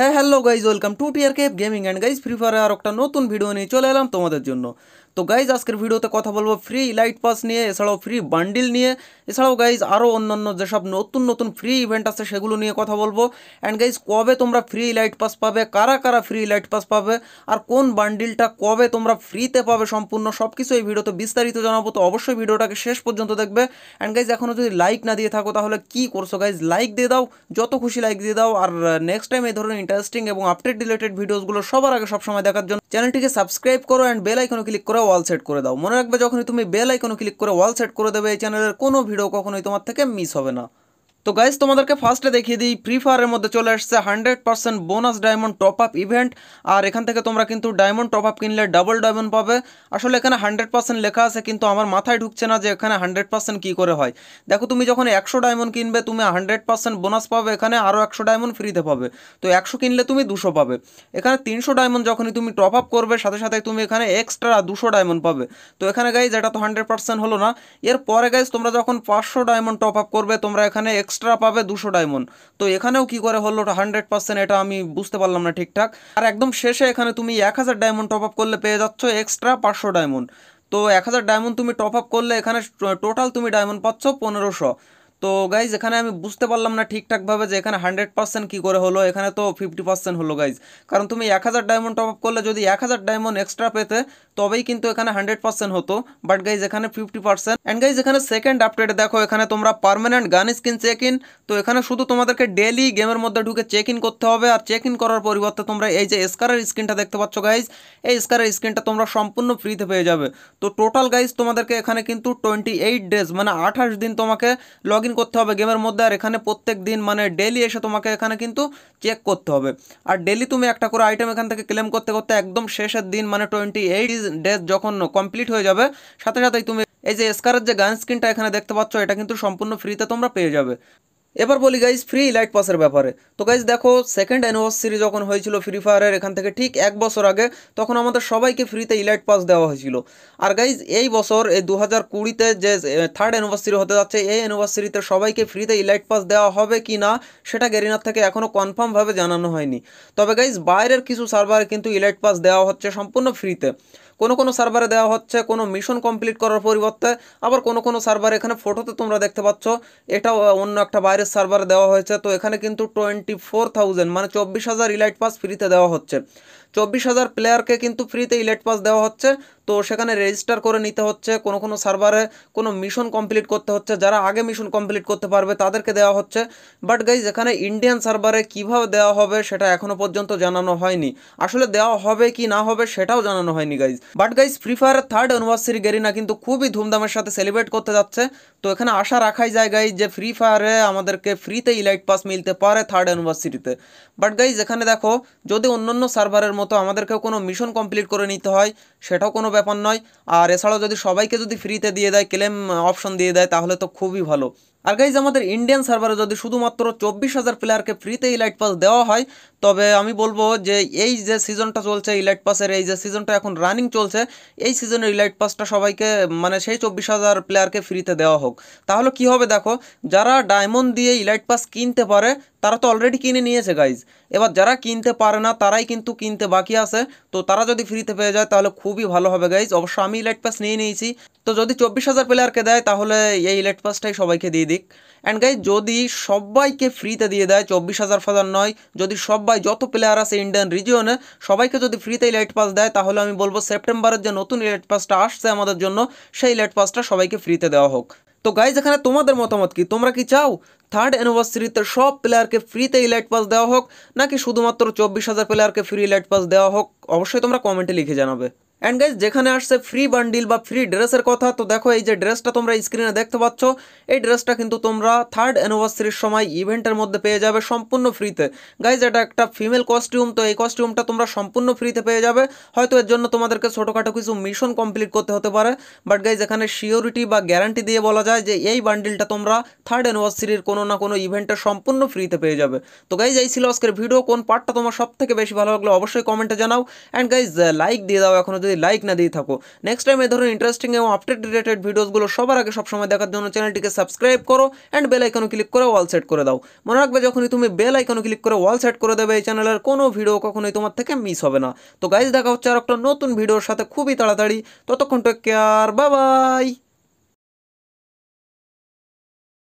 হ্যাঁ hello guys welcome to tear cap gaming and guys free fire আর একটা নতুন ভিডিও নিয়ে চলে এলাম তোমাদের জন্য তো গাইজ আজকের ভিডিওতে কথা বলবো ফ্রি লাইট পাস নিয়ে এছাড়াও ফ্রি বান্ডিল নিয়ে এছাড়াও গাইজ আরও অন্যান্য যেসব নতুন নতুন ফ্রি ইভেন্ট আছে সেগুলো নিয়ে কথা বলবো অ্যান্ড গাইজ কবে তোমরা ফ্রি লাইট পাস পাবে কারা কারা ফ্রি লাইট পাস পাবে আর কোন বান্ডিলটা কবে তোমরা ফ্রিতে পাবে সম্পূর্ণ সব কিছু এই ভিডিওতে বিস্তারিত জানাবো তো অবশ্যই ভিডিওটাকে শেষ পর্যন্ত দেখবে অ্যান্ড গাইজ এখনও যদি লাইক না দিয়ে থাকো তাহলে কি করছো গাইজ লাইক দিয়ে দাও যত খুশি লাইক দিয়ে দাও আর নেক্সট টাইম এই ধরনের ইন্টারেস্টিং এবং আপডেট রিলেটেড ভিডিওসগুলো সবার আগে সবসময় দেখার জন্য চ্যানেলটিকে সাবস্ক্রাইব করো অ্যান্ড বেল আইকনে ক্লিক করো করে ওয়াল সেট করে দাও মনে রাখবে যখনই তুমি বেল আইকনে ক্লিক করে ওয়াল সেট করে দেবে এই চ্যানেলের কোনো ভিডিও কখনোই তোমার থেকে মিস হবে না তো গাইজ তোমাদেরকে ফার্স্টে দেখিয়ে দিই ফ্রি ফায়ারের মধ্যে চলে আসছে hundred percent bonus diamond top up event আর এখান থেকে তোমরা কিন্তু ডায়মন্ড টপ আপ কিনলে ডাবল ডায়মন্ড পাবে আসলে এখানে হান্ড্রেড পার্সেন্ট লেখা আছে কিন্তু আমার মাথায় ঢুকছে না যে এখানে হান্ড্রেড পার্সেন্ট কী করে হয় দেখো তুমি যখন একশো ডায়মন্ড কিনবে তুমি হান্ড্রেড পার্সেন্ট বোনাস পাবে এখানে আরও একশো ডায়মন্ড ফ্রিতে পাবে তো একশো কিনলে তুমি দুশো পাবে এখানে তিনশো ডায়মন্ড যখনই তুমি টপ আপ করবে সাথে সাথে তুমি এখানে এক্সট্রা দুশো ডায়মন্ড পাবে তো এখানে গাইজ এটা তো হান্ড্রেড পার্সেন্ট হলো না এরপরে গাইজ তোমরা যখন পাঁচশো ডায়মন্ড টপ আপ করবে তোমরা এখানে এক্সট্রা পাবে দুশো ডায়মন্ড তো এখানেও কি করে হলো হান্ড্রেড পার্সেন্ট এটা আমি বুঝতে পারলাম না ঠিকঠাক আর একদম শেষে এখানে তুমি এক হাজার ডায়মন্ড টপ আপ করলে পেয়ে যাচ্ছ এক্সট্রা পাঁচশো ডায়মন্ড তো এক হাজার ডায়মন্ড তুমি টপ আপ করলে এখানে টোটাল তুমি ডায়মন্ড পাচ্ছ পনেরোশো তো গাইজ এখানে আমি বুঝতে পারলাম না ঠিকঠাকভাবে যে এখানে হান্ড্রেড পার্সেন্ট কী করে হলো এখানে তো ফিফটি পার্সেন্ট হলো গাইজ কারণ তুমি এক হাজার ডায়মন্ড টপ আপ করলে যদি এক হাজার ডায়মন্ড এক্সট্রা পেতে তবেই কিন্তু এখানে হান্ড্রেড পার্সেন্ট হতো বাট গাইজ এখানে ফিফটি পার্সেন্ট অ্যান্ড গাইজ এখানে সেকেন্ড আপডেট দেখো এখানে তোমরা পারমানেন্ট গান স্কিন চেক ইন তো এখানে শুধু তোমাদেরকে ডেলি গেমের মধ্যে ঢুকে চেক ইন করতে হবে আর চেক ইন করার পরিবর্তে তোমরা এই যে স্কারের স্ক্রিনটা দেখতে পাচ্ছ গাইজ এই স্কারের স্ক্রিনটা তোমরা সম্পূর্ণ ফ্রিতে পেয়ে যাবে তো টোটাল গাইজ তোমাদেরকে এখানে কিন্তু টোয়েন্টি এইট ডেজ মানে আঠাশ দিন তোমাকে লগ ইন করতে হবে গেমের মধ্যে আর এখানে প্রত্যেক দিন মানে ডেলি এসে তোমাকে এখানে কিন্তু চেক করতে হবে আর ডেলি তুমি একটা করে আইটেম এখান থেকে ক্লেম করতে করতে একদম শেষের দিন মানে টোয়েন্টি এইট ডেজ যখন কমপ্লিট হয়ে যাবে সাথে সাথেই তুমি এই যে স্কারের যে গান স্ক্রিনটা এখানে দেখতে পাচ্ছ এটা কিন্তু সম্পূর্ণ ফ্রিতে তোমরা পেয়ে যাবে এবার বলি গাইজ ফ্রি লাইট পাসের ব্যাপারে তো গাইজ দেখো সেকেন্ড অ্যানিভার্সারি যখন হয়েছিল ফ্রি ফায়ারের এখান থেকে ঠিক এক বছর আগে তখন আমাদের সবাইকে ফ্রিতে ইলাইট পাস দেওয়া হয়েছিল আর গাইজ এই বছর এই দু হাজার কুড়িতে যে থার্ড অ্যানিভার্সারি হতে যাচ্ছে এই অ্যানিভার্সারিতে সবাইকে ফ্রিতে ইলাইট পাস দেওয়া হবে কি না সেটা গেরিনার থেকে এখনও কনফার্মভাবে জানানো হয়নি তবে গাইজ বাইরের কিছু সার্ভারে কিন্তু ইলাইট পাস দেওয়া হচ্ছে সম্পূর্ণ ফ্রিতে কোনো কোনো সার্ভারে দেওয়া হচ্ছে কোনো মিশন কমপ্লিট করার পরিবর্তে আবার কোনো কোনো সার্ভার এখানে ফটোতে তোমরা দেখতে পাচ্ছ এটা অন্য একটা বাইরের সার্ভার দেওয়া হয়েছে তো এখানে কিন্তু টোয়েন্টি ফোর থাউজেন্ড মানে চব্বিশ হাজার ইলাইট পাস ফ্রিতে দেওয়া হচ্ছে চব্বিশ হাজার প্লেয়ারকে কিন্তু ফ্রিতে ইলাইট পাস দেওয়া হচ্ছে তো সেখানে রেজিস্টার করে নিতে হচ্ছে কোনো কোনো সার্ভারে কোনো মিশন কমপ্লিট করতে হচ্ছে যারা আগে মিশন কমপ্লিট করতে পারবে তাদেরকে দেওয়া হচ্ছে বাট গাইজ এখানে ইন্ডিয়ান সার্ভারে কিভাবে দেওয়া হবে সেটা এখনও পর্যন্ত জানানো হয়নি আসলে দেওয়া হবে কি না হবে সেটাও জানানো হয়নি গাইজ বাট গাইজ ফ্রি ফায়ারের থার্ড অ্যানিভার্সারি গেরিনা কিন্তু খুবই ধুমধামের সাথে সেলিব্রেট করতে যাচ্ছে তো এখানে আশা রাখাই যায় গাইজ যে ফ্রি ফায়ারে আমাদেরকে ফ্রিতে ইলাইট পাস মিলতে পারে থার্ড অ্যানিভার্সারিতে বাট গাইজ এখানে দেখো যদি অন্য অন্য সার্ভারের মতো আমাদেরকেও কোনো মিশন কমপ্লিট করে নিতে হয় সেটাও কোনো ব্যাপার নয় আর এছাড়াও যদি সবাইকে যদি ফ্রিতে দিয়ে দেয় ক্লেম অপশন দিয়ে দেয় তাহলে তো খুবই ভালো আর গাইজ আমাদের ইন্ডিয়ান সার্ভারে যদি শুধুমাত্র চব্বিশ হাজার প্লেয়ারকে ফ্রিতে ইলাইট পাস দেওয়া হয় তবে আমি বলবো যে এই যে সিজনটা চলছে ইলাইট পাসের এই যে সিজনটা এখন রানিং চলছে এই সিজনের ইলাইট পাসটা সবাইকে মানে সেই চব্বিশ হাজার প্লেয়ারকে ফ্রিতে দেওয়া হোক তাহলে কি হবে দেখো যারা ডায়মন্ড দিয়ে ইলাইট পাস কিনতে পারে তারা তো অলরেডি কিনে নিয়েছে গাইজ এবার যারা কিনতে পারে না তারাই কিন্তু কিনতে বাকি আছে তো তারা যদি ফ্রিতে পেয়ে যায় তাহলে খুবই ভালো হবে গাইজ অবশ্য আমি ইলাইট পাস নিয়ে নিয়েছি তো যদি চব্বিশ হাজার প্লেয়ারকে দেয় তাহলে এই ইলাইট পাসটাই সবাইকে দিয়ে দিক অ্যান্ড গাইজ যদি সবাইকে ফ্রিতে দিয়ে দেয় চব্বিশ হাজার ফাজার নয় যদি সবাই যত প্লেয়ার আছে ইন্ডিয়ান রিজিয়নে সবাইকে যদি ফ্রিতে লাইট পাস দেয় তাহলে আমি বলবো সেপ্টেম্বরের যে নতুন লাইট পাসটা আসছে আমাদের জন্য সেই লাইট পাসটা সবাইকে ফ্রিতে দেওয়া হোক তো গাইজ এখানে তোমাদের মতামত কি তোমরা কি চাও থার্ড অ্যানিভার্সারিতে সব প্লেয়ারকে ফ্রিতে ইলাইট পাস দেওয়া হোক নাকি শুধুমাত্র চব্বিশ হাজার প্লেয়ারকে ফ্রি ইলাইট পাস দেওয়া হোক অবশ্যই তোমরা কমেন্টে লিখে জানাবে অ্যান্ড গাইজ যেখানে আসছে ফ্রি বান্ডিল বা ফ্রি ড্রেসের কথা তো দেখো এই যে ড্রেসটা তোমরা স্ক্রিনে দেখতে পাচ্ছ এই ড্রেসটা কিন্তু তোমরা থার্ড অ্যানিভার্সারির সময় ইভেন্টের মধ্যে পেয়ে যাবে সম্পূর্ণ ফ্রিতে গাইজ এটা একটা ফিমেল কস্টিউম তো এই কস্টিউমটা তোমরা সম্পূর্ণ ফ্রিতে পেয়ে যাবে হয়তো এর জন্য তোমাদেরকে ছোটোখাটো কিছু মিশন কমপ্লিট করতে হতে পারে বাট গাইজ এখানে সিওরিটি বা গ্যারান্টি দিয়ে বলা যায় যে এই বান্ডিলটা তোমরা থার্ড অ্যানিভার্সারির কোনো না কোনো ইভেন্টে সম্পূর্ণ ফ্রিতে পেয়ে যাবে তো গাইজ এই ছিল আজকের ভিডিও কোন পার্টটা তোমার সব থেকে বেশি ভালো লাগলো অবশ্যই কমেন্টে জানাও অ্যান্ড গাইজ লাইক দিয়ে দাও এখনও যদি লাইক না দিয়ে থাকো নেক্সট টাইম এই ধরনের ইন্টারেস্টিং এবং আপডেট রিলেটেড ভিডিওসগুলো সবার আগে সবসময় দেখার জন্য চ্যানেলটিকে সাবস্ক্রাইব করো অ্যান্ড বেল আইকনও ক্লিক করে ওয়াল সেট করে দাও মনে রাখবে যখনই তুমি বেল আইকনও ক্লিক করে ওয়াল সেট করে দেবে এই চ্যানেলের কোনো ভিডিও কখনোই তোমার থেকে মিস হবে না তো গাইজ দেখা হচ্ছে আর একটা নতুন ভিডিওর সাথে খুবই তাড়াতাড়ি ততক্ষণ টেক কেয়ার বাবাই